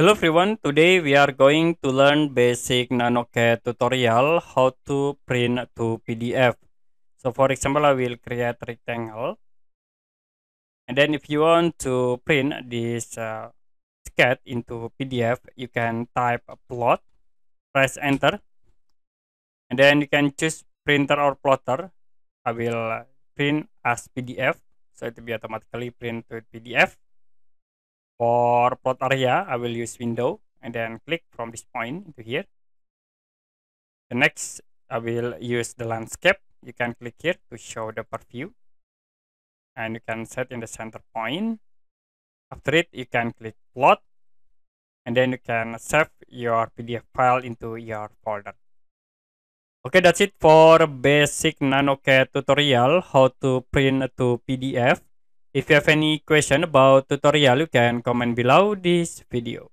Hello everyone, today we are going to learn basic NanoCAD tutorial how to print to PDF. So for example, I will create rectangle. And then if you want to print this uh, sketch into PDF, you can type plot, press enter. And then you can choose printer or plotter. I will print as PDF, so it will be automatically print to PDF. For plot area, I will use window and then click from this point to here. The next, I will use the landscape. You can click here to show the per view. And you can set in the center point. After it, you can click plot. And then you can save your PDF file into your folder. Okay, that's it for basic NanoCAD tutorial, how to print to PDF. If you have any question about tutorial, you can comment below this video.